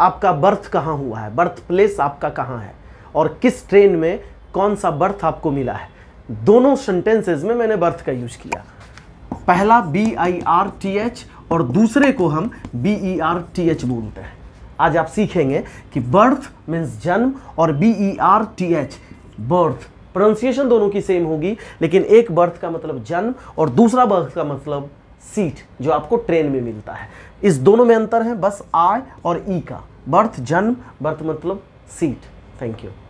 आपका बर्थ कहाँ हुआ है बर्थ प्लेस आपका कहाँ है और किस ट्रेन में कौन सा बर्थ आपको मिला है दोनों सेंटेंसेज में मैंने बर्थ का यूज किया पहला B I R T H और दूसरे को हम B E R T H बोलते हैं आज आप सीखेंगे कि बर्थ मीन्स जन्म और B E R T H berth pronunciation दोनों की सेम होगी लेकिन एक बर्थ का मतलब जन्म और दूसरा बर्थ का मतलब सीट जो आपको ट्रेन में मिलता है इस दोनों में अंतर है बस आय और ई e का बर्थ जन्म बर्थ मतलब सीट थैंक यू